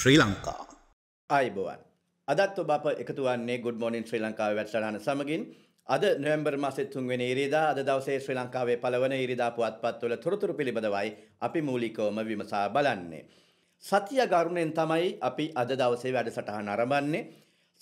ශ්‍රී ලංකා. අයිබෝවන්. අදත් ඔබ අප එකතු වන්නේ ගුඩ් මෝනින් ශ්‍රී ලංකාව වැඩසටහන සමගින් අද නොවැම්බර් මාසේ 3 වෙනි ඉරිදා අද දවසේ ශ්‍රී ලංකාවේ පළවන ඉරිදා පුවත්පත් වල තොරතුරු පිළිබඳවයි අපි මූලිකවම විමසා බලන්නේ. සතිය ගරුණෙන් තමයි අපි අද දවසේ වැඩසටහන ආරම්භන්නේ.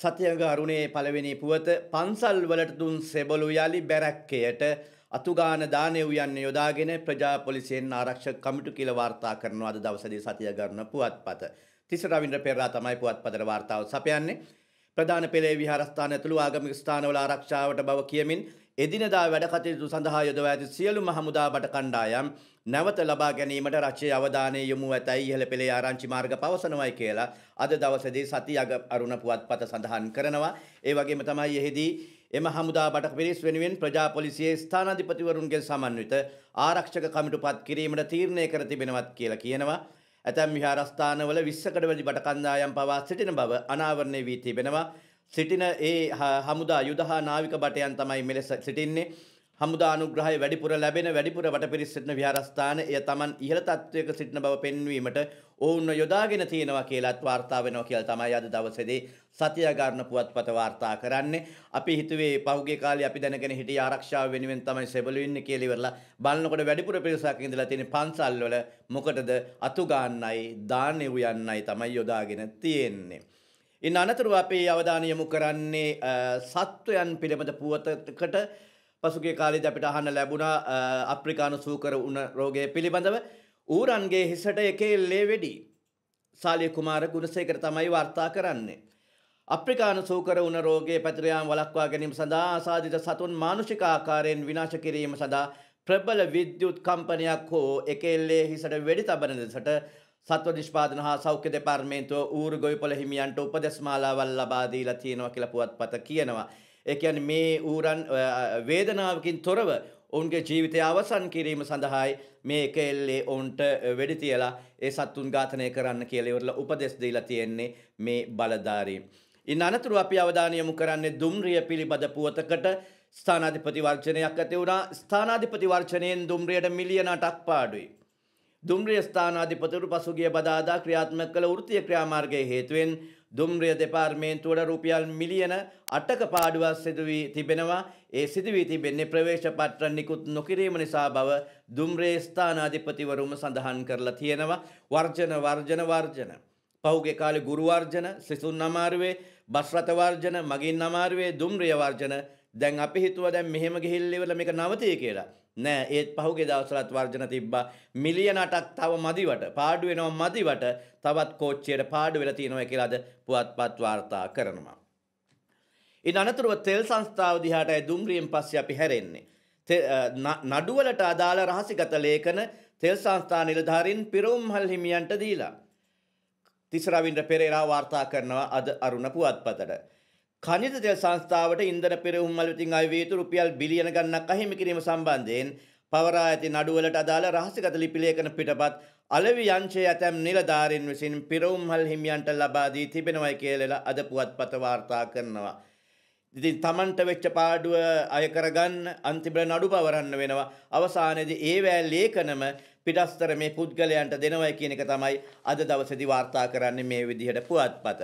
සතිය ගරුණේ පළවෙනි පුවත පන්සල් වලට දුන් සෙබළු යලි බැරැක්කයට අතුගාන දානය උයන්න යොදාගෙන ප්‍රජාපොලිසියෙන් ආරක්ෂක කමිටු කියලා වාර්තා කරනවා අද දවසේදී සතිය ගන්න පුවත්පත. තිස රවින්ද්‍ර පෙරේරා තමයි පුවත්පතේ වාර්තාව සපයන්නේ. ප්‍රධාන පෙළේ විහාරස්ථාන ඇතුළු ආගමික ස්ථානවල ආරක්ෂාවට බව කියමින් එදිනදා වැඩ කටයුතු සඳහා යොදවා ඇති සියලුම හමුදා බට කණ්ඩායම් නැවත ලබා ගැනීමට රජයේ අවධානය යොමු ඇතයි ඉහළ පෙළේ ආරංචි මාර්ග පවසනවායි කියලා අද දවසේදී සති අග අරුණ පුවත්පත සඳහන් කරනවා. ඒ වගේම තමයි එහිදී එම හමුදා බට පිරිස් වෙනුවෙන් ප්‍රජා පොලිසියේ ස්ථානාධිපතිවරුන්ගේ සමන්විත ආරක්ෂක කමිටු පත් කිරීමට තීරණය කර තිබෙනවත් කියලා කියනවා. ඇතැම් විහාරස්ථානවල විස්සකට වැඩි බට කණ්ඩායම් පවා සිටින බව අනාවරණය වී තිබෙනවා. සිටින ඒ හමුදා යුද හා නාවික බටයන් තමයි මෙලෙස සිටින්නේ. හමුදා අනුග්‍රහය වැඩිපුර ලැබෙන වැඩිපුර වටපිරිස් සිටින විහාරස්ථාන එය Taman ඉහළ තත්වයක සිටින බව පෙන්වීමට ඔවුන්ව යොදාගෙන තියෙනවා කියලාත් වාර්තා වෙනවා කියලා තමයි අද දවසේදී සතියාගාරන පුවත්පත වාර්තා කරන්නේ. අපි හිතුවේ පහුගිය කාලේ අපි දැනගෙන හිටිය ආරක්ෂාව වෙනුවෙන් තමයි සෙබළු ඉන්නේ කියලා ඉවරලා බලනකොට වැඩිපුර පිරිසක් ඉඳලා තියෙන පන්සල් වල මොකටද අතු ගන්නයි දාන්නේ උයන්නයි තමයි යොදාගෙන තියෙන්නේ. ඉන් අනතුරුව අපේ අවධානය යොමු කරන්නේ සත්වයන් පිළිබඳ පුවතකට පසුගේ කාලෙද අපිට අහන්න ලැබුණා අප්‍රිකානු සූකර උන රෝගය පිළිබඳව ඌරන්ගේ හිසට එකේ එල්ලේ වෙඩි. සාලිය කුමාර ගුණසේකර තමයි වර්තා කරන්නේ. අප්‍රිකානු සූකර උන රෝගයේ පැතිරයාම් වළක්වා ගැනීම සඳහා ආසාධිත සතුන් මානුෂික ආකාරයෙන් විනාශ කිරීම සඳහා ප්‍රබල විද්‍යුත් කම්පනයක් හෝ එකෙල්ලේ හිසට වෙඩි තබන දෙසට සත්ව නිෂ්පාදන හා සෞඛ්‍ය දෙපාර්තමේන්තුව ඌරු ගොවිපළ හිමියන්ට උපදෙස් මාලාවල් ලබා දීලා තියෙනවා කියලා පුවත්පත කියනවා. ඒ කියන්නේ මේ ඌරන් වේදනාවකින් තොරව ඔවුන්ගේ ජීවිතය අවසන් කිරීම සඳහායි මේ එක එල්ලේ ඔවුන්ට වෙඩි තියලා ඒ සත්තුන් ඝාතනය කරන්න කියලා ඉවරලා උපදෙස් දීලා තියෙන්නේ මේ බලධාරීන්. ඉන් අනතුරු අපි අවධානය යොමු කරන්නේ දුම්රිය පිළිබඳ පුවතකට ස්ථානාධිපති වර්ජනයක් ඇති වුණා. ස්ථානාධිපති වර්ජනයෙන් දුම්රියට මිලියන 8ක් පාඩුයි. දුම්රිය ස්ථානාධිපතිවරු පසුගිය බදාදා ක්‍රියාත්මක කළ වෘත්තීය ක්‍රියාමාර්ගයේ හේතුවෙන් දුම්රිය දෙපාර්තමේන්තුවට රුපියල් මිලියන 8ක පාඩුවක් සිදු වී තිබෙනවා. ඒ සිදු වී තිබෙන්නේ ප්‍රවේශ පත්‍ර නිකුත් නොකිරීම නිසා බව දුම්රිය ස්ථානාධිපතිවරුම සඳහන් කරලා තියෙනවා. වර්ජන වර්ජන වර්ජන පහුගේ කාලේ ගුරු වර්ජන, සිසුන් අමාරුවේ, බස් රථ වර්ජන, මගින් අමාරුවේ දුම්රිය වර්ජන දැන් අපි හිතුව දැන් මෙහෙම ගිහිල්ලෙවල මේක නවතය කියලා. නෑ ඒත් පහුගේ දවසලත් වර්ජන තිබ්බා මිලියන අටක් තව මදිවට පාඩු වෙනවා මදිවට තවත් කෝච්චියට පාඩු වෙලා තියෙනවා කියලාද පුවත්පත් වාර්තා කරනවා. ඉන් අනතුරුව තෙල් සංස්ථාව දිහාටයි දුම්රියෙන් පස්සේ අපි හැරෙන්නේ. නඩුවලට අදාළ රහසිගත ලේඛන තෙල් සංස්ථා නිලධාරීන් පිරවුම්හල් හිමියන්ට දීලා. තිසරවින්ද්‍ර පෙරේරා වාර්තා කරනවා අද අරුණ පුවත්පතට. කනිද තෙල් සංස්ථාවට ඉන්ධන පෙරහුම් වල විතින් අය වේතු රුපියල් බිලියන ගණනක් අහිමි කිරීම සම්බන්ධයෙන් පවරා ඇති නඩුවලට අදාළ රහසිගත ලිපි ලේඛන පිටපත් අලෙවි යංශයේ ඇතැම් නිලධාරීන් විසින් පෙරහුම්හල් හිමියන්ට ලබා දී තිබෙනවයි කියලා අද පුවත්පත වාර්තා කරනවා. ඉතින් Tamanට වෙච්ච පාඩුව අය කරගන්න අන්තිමට නඩු පවරන්න වෙනවා. අවසානයේදී ඒවැ ලේඛනම පිටස්තර මේ පුද්ගලයන්ට දෙනවයි කියන එක තමයි අද දවසේදී වාර්තා කරන්නේ මේ විදිහට පුවත්පත.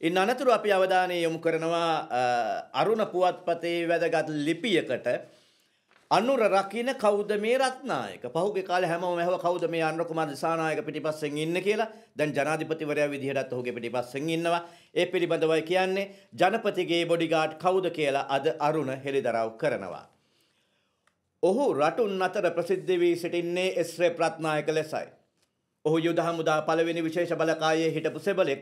ඉන් අනතුරු අපි අවධානය යොමු කරනවා අරුණ පුවත්පතේ වැදගත් ලිපියකට අනුර රකින්න කවුද මේ රත්නායක පහුගේ කාලේ හැමෝම ඇහුව කවුද මේ අනුර කුමාර දිසානායක පිටිපස්සෙන් ඉන්නේ කියලා දැන් ජනාධිපතිවරයා විදිහටත් ඔහුගේ පිටිපස්සෙන් ඉන්නවා ඒ පිළිබඳවයි කියන්නේ ජනපතිගේ බොඩිගාඩ් කවුද කියලා අද අරුණ හෙළිදරව් කරනවා ඔහු රටුන් අතර ප්‍රසිද්ධ වී සිටින්නේ එස්රේ ප්‍රත්නායක ලෙසයි ඔහු යුද හමුදා පළවෙනි විශේෂ බලකායේ හිටපු සෙබලෙක්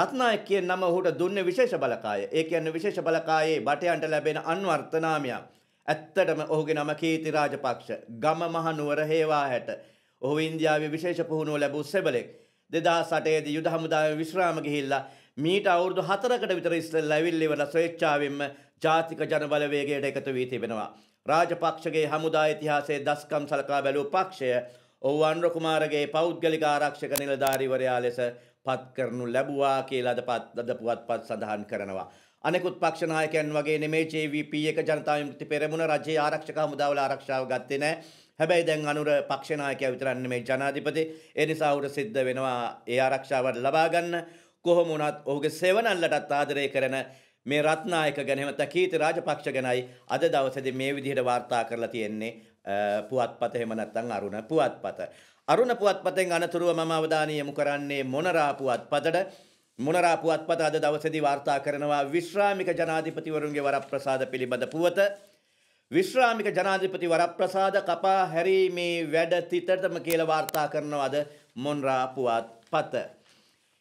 රත්නායක කියන නම ඔහුට දුන්නේ විශේෂ බලකාය. ඒ කියන්නේ විශේෂ බලකායේ බටයන්ට ලැබෙන අන්වර්ථ නාමයක්. ඇත්තටම ඔහුගේ නම කීති රාජපක්ෂ. ගම මහනුවර හේවා හැට. ඔහු ඉන්දියාවේ විශේෂ පුහුණුව ලැබූ සෙබලෙක්. 2008 දී යුද හමුදාවේ විශ්‍රාම ගිහිල්ලා මීට අවුරුදු 4කට විතර ඉස්සෙල්ලා ඇවිල්ලා ඉවරලා ස්වේච්ඡාවෙන්ම ජාතික ජනබලවේගයට එකතු වී තිබෙනවා. රාජපක්ෂගේ හමුදා ඉතිහාසයේ දස්කම් සලකා බැලූ පක්ෂය ඔහු අනුර කුමාරගේ පෞද්ගලික ආරක්ෂක නිලධාරීවරයා ලෙස පත් කරනු ලැබුවා කියලාද පත්ද පුවත්පත් සඳහන් කරනවා. අනෙකුත් පක්ෂ නායකයන් වගේ නෙමෙයි JVP එක ජනතා විමුක්ති පෙරමුණ රජයේ ආරක්ෂක හමුදාවල ආරක්ෂාව ගත්තේ නැහැ. හැබැයි දැන් අනුර පක්ෂ නායකයා විතරක් නෙමෙයි ජනාධිපති. ඒ නිසා උර සිද්ධ වෙනවා ඒ ආරක්ෂාව ලබා ගන්න. කොහොම වුණත් ඔහුගේ සෙවණල්ලටත් ආදරය කරන මේ රත්නායක ගැන එහෙම තකීති රාජපක්ෂ ගැනයි අද දවසේදී මේ විදිහට වාර්තා කරලා තියෙන්නේ පුවත්පත එහෙම නැත්නම් අරුණ පුවත්පත. අරුණ පුවත්පතෙන් අනතුරුව මම අවධානය යොමු කරන්නේ මොනරා පුවත්පතට. මොනරා පුවත්පත අද දවසේදී වාර්තා කරනවා විශ්‍රාමික ජනාධිපතිවරුන්ගේ වරප්‍රසාද පිළිබඳ පුවත. විශ්‍රාමික ජනාධිපති වරප්‍රසාද කපා හැරීමේ වැඩ තිතටම කියලා වාර්තා කරනවාද මොනරා පුවත්පත.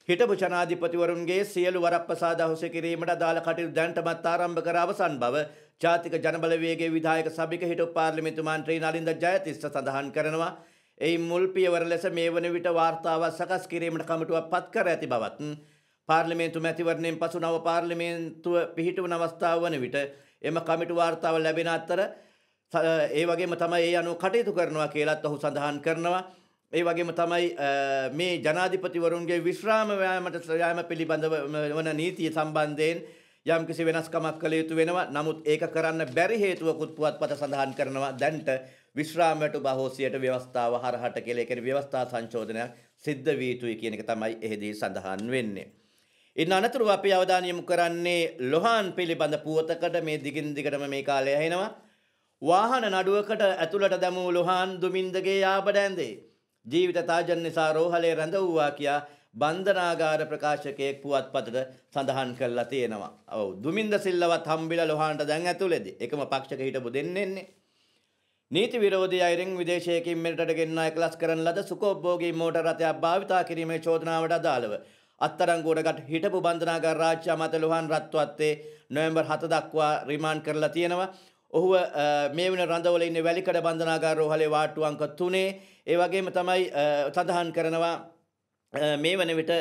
හිටපු ජනාධිපතිවරුන්ගේ සියලු වරප්‍රසාද අහුස කිරීමට අදාළ කටයුතු දැන්ටමත් ආරම්භ කර අවසන් බව ජාතික ජනබලවේගයේ විධායක සභික හිටපු පාර්ලිමේන්තු මන්ත්‍රී නලින්ද ජයතිස්ස සඳහන් කරනවා. එයි මුල් පියවර ලෙස මේ වන විට වාර්තාවක් සකස් කිරීමට කමිටුවක් පත් කර ඇති බවත් පාර්ලිමේන්තු මැතිවරණයෙන් පසු නව පාර්ලිමේන්තුව පිහිටුවන අවස්ථාව වන විට එම කමිටු වාර්තාව ලැබෙන අත්තර ඒ වගේම තමයි ඒ අනුව කටයුතු කරනවා කියලත් ඔහු සඳහන් කරනවා ඒ වගේම තමයි මේ ජනාධිපතිවරුන්ගේ විශ්‍රාම වෑමට යාම පිළිබඳ වන නීතිය සම්බන්ධයෙන් යම් කිසි වෙනස්කමක් කළ යුතු වෙනවා. නමුත් ඒක කරන්න බැරි හේතුවකුත් පුවත්පත සඳහන් කරනවා. දැන්ට විශ්‍රාමයට බහෝසියට ව්‍යවස්ථාව හරහට කියලා කියන ව්‍යවස්ථා සංශෝධනයක් සිද්ධ විය යුතුයි කියන එක තමයි එහිදී සඳහන් වෙන්නේ. ඉන් අනතුරුව අපි අවධානය යොමු කරන්නේ ලොහාන් පිළිබඳ පුවතකට මේ දිගින් දිගටම මේ කාලය ඇහෙනවා. වාහන නඩුවකට ඇතුළට දැමූ ලොහාන් දුමින්දගේ යාබඩ ඇඳේ. ජීවිත තාජන් නිසා රෝහලේ රැඳවුවා කියා බන්ධනාගාර ප්‍රකාශකයෙක් පුවත්පතට සඳහන් කරලා තියෙනවා. ඔව් දුමින්ද සිල්ලවත් හම්බිලා ලොහාන්ට දැන් ඇතුළේදී. එකම පක්ෂක හිටපු දෙන්නෙන්නේ. නීති විරෝධී අයරින් විදේශයකින් මෙරටට ගෙන්වා එකලස් කරන ලද සුකෝබ්බෝගී මෝටර් රථයක් භාවිතා කිරීමේ චෝදනාවට අදාළව අත්අඩංගුවටගත් හිටපු බන්ධනාගාර රාජ්‍ය අමාත්‍ය ලුහන් රත්වත්තේ නොවැම්බර් 7 දක්වා රිමාන්ඩ් කරලා තියෙනවා. ඔහුව මේ වන රඳවල ඉන්නේ වැලිකඩ බන්ධනාගාර රෝහලේ වාට්ටු අංක 3 ඒ වගේම තමයි සඳහන් කරනවා මේ වන විට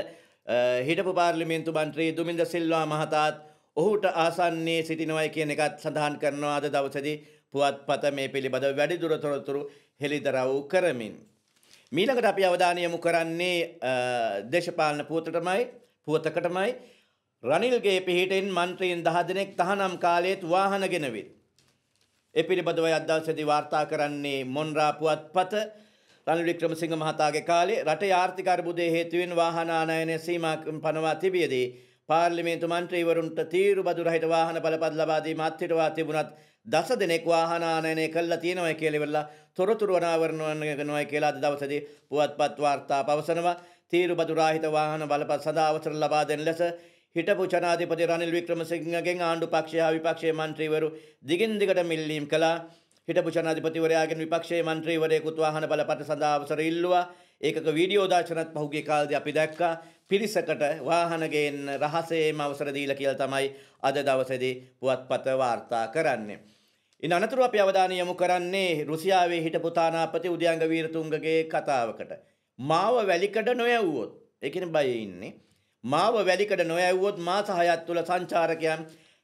හිටපු පාර්ලිමේන්තු මන්ත්‍රී දුමින්ද සිල්වා මහතාත් ඔහුට ආසන්නයේ සිටිනවයි කියන එකත් සඳහන් කරනවා අද දවසේදී පුවත්පත මේ පිළිබඳව වැඩිදුර තොරතුරු හෙළිදරව් කරමින්. මීළඟට අපි අවධානය යොමු කරන්නේ දේශපාලන පුවතටමයි පුවතකටමයි රනිල්ගේ පිහිටෙන් මන්ත්‍රීන් දහ දෙනෙක් තහනම් කාලයේත් වාහන ගෙනවිත්. එ පිළිබඳව අදවසේදී වාර්තා කරන්නේ මොන්රා පුවත්පත රනිල් වික්‍රමසිංහ මහතාගේ කාලේ රටේ ආර්ථික අර්බුදයේ හේතුවෙන් වාහන ආනයනය සීමා පනවා තිබියදී පාර්ලිමේන්තු මන්ත්‍රීවරුන්ට තීරු බදු රහිත වාහන බලපත් ලබා දීම අත්හිටවා තිබුණත් දස දෙනෙක් වාහනානයනය කල්ලා තියෙනවා කියලා වෙලා තොරතුරු අනාවරණයනවා කියලා අද දවසේදී පුවත්පත් වාර්තා පවසනවා තීරු බදු රහිත වාහන බලපත් සදා අවසර ලබා දෙන ලෙස හිටපු ජනාධිපති රනිල් වික්‍රමසිංහගෙන් ආණ්ඩු පක්ෂය විපක්ෂයේ මන්ත්‍රීවරු දිගින් දිගට මිල්ලීම් කළා හිටපු ජනාධිපතිවරයාගෙන් විපක්ෂයේ මන්ත්‍රීවරයෙකුත් වාහන බලපත සඳහා අවසර ඉල්ලුවා ඒකක වීඩියෝ දාර්ශනත් පහුගිය කාලේදී අපි දැක්කා පිරිසකට වාහන ගේන්න රහසේම අවසර දීලා කියලා තමයි අද දවසේදී පුවත්පත වාර්තා කරන්නේ. ඉන් අනතුරුව අපි අවධානය යොමු කරන්නේ රුසියාවේ හිටපු තානාපති උදයන්ග වීරතුංගගේ කතාවකට. මාව වැලිකඩ නොයැව්වොත් ඒ කියන්නේ බය ඉන්නේ. මාව වැලිකඩ නොයැව්වොත් මාස 6ක් තුල සංචාරකයන්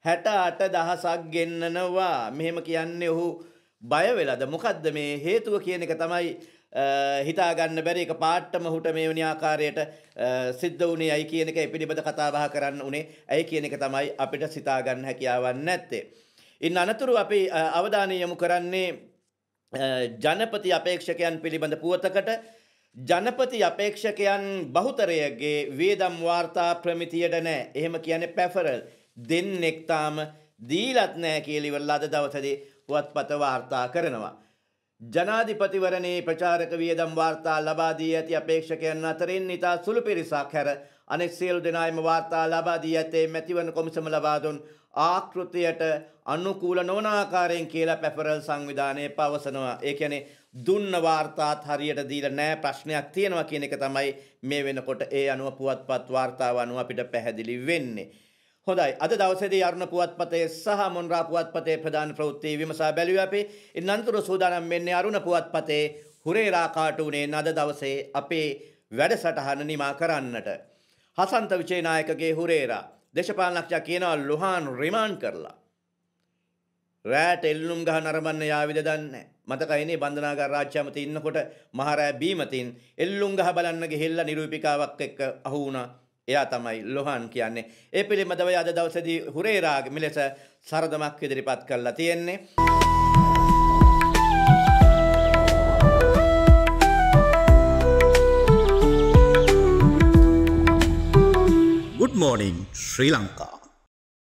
68000ක් ගෙන්නනවා. මෙහෙම කියන්නේ ඔහු බය වෙලාද මොකද්ද මේ හේතුව කියන එක තමයි හිතාගන්න බැරි එක පාට්ටම හුට මේවනි ආකාරයට සිද්ධ වනේ ඇයි කියන එක පිළිබඳ කතාබහ කරන්න උනේ ඇයි කියන එක තමයි අපිට සිතාගන්න හැකියාවන්න ඇත්තේ. ඉන් අනතුරු අපි අවධානය යොමු කරන්නේ ජනපති අපේක්ෂකයන් පිළිබඳ පුවතකට ජනපති අපේක්ෂකයන් බහුතරයගේ වේදම් වාර්තා ප්‍රමිතියට නෑ එහෙම කියන පැෆරල් දෙන්නෙක්තාම දීලත් නෑ කියලිවල්ලාද දවසදේ පුවත්පත වාර්තා කරනවා. ජනාධිපතිවරණයේ ප්‍රචාරක වියදම් වාර්තා ලබා දී ඇති අපේක්ෂකයන් අතරින් ඉතා සුළු පිරිසක් හැර අනෙක් සියලු දෙනායම වාර්තා ලබා දී ඇත්තේ මැතිවන කොමිසම ලබා දුන් ආකෘතියට අනුකූල නොවන ආකාරයෙන් කියලා පැපරල් සංවිධානය පවසනවා. ඒ කියන්නේ දුන්න වාර්තාත් හරියට දීලා නැහැ ප්‍රශ්නයක් තියෙනවා කියන එක තමයි මේ වෙනකොට ඒ අනුව පුවත්පත් වාර්තාව අනුව අපිට පැහැදිලි වෙන්නේ. හොඳයි අද දවසේදී අරුණ පුවත්පතේ සහ මොන්රා පුවත්පතේ ප්‍රධාන ප්‍රවෘත්ති විමසා බැලුවේ අපි. ඉන් අනතුරු සූදානම් වෙන්නේ අරුණ පුවත්පතේ හුරේරා කාටුනේ නද දවසේ අපේ වැඩසටහන නිමා කරන්නට. හසන්ත විජේනායකගේ හුරේරා දේශපාලනඥයා කියනවා ලුහාන් රිමාන්ඩ් කරලා. රෑට එල්ලුම් ගහ නරඹන්න යාවිද දන්නේ මතකයිනේ බන්ධනාගාර රාජ්‍යමති ඉන්නකොට මහරෑ බීමතින් එල්ලුම් ගහ බලන්න ගිහිල්ලා නිරූපිකාවක් එක්ක අහු වුණා එයා තමයි ලොහන් කියන්නේ. ඒ පිළිබඳව අද දවසේදී හුරේරාගේ මෙලෙස සරදමක් ඉදිරිපත් කරලා තියෙන්නේ. Good morning Sri Lanka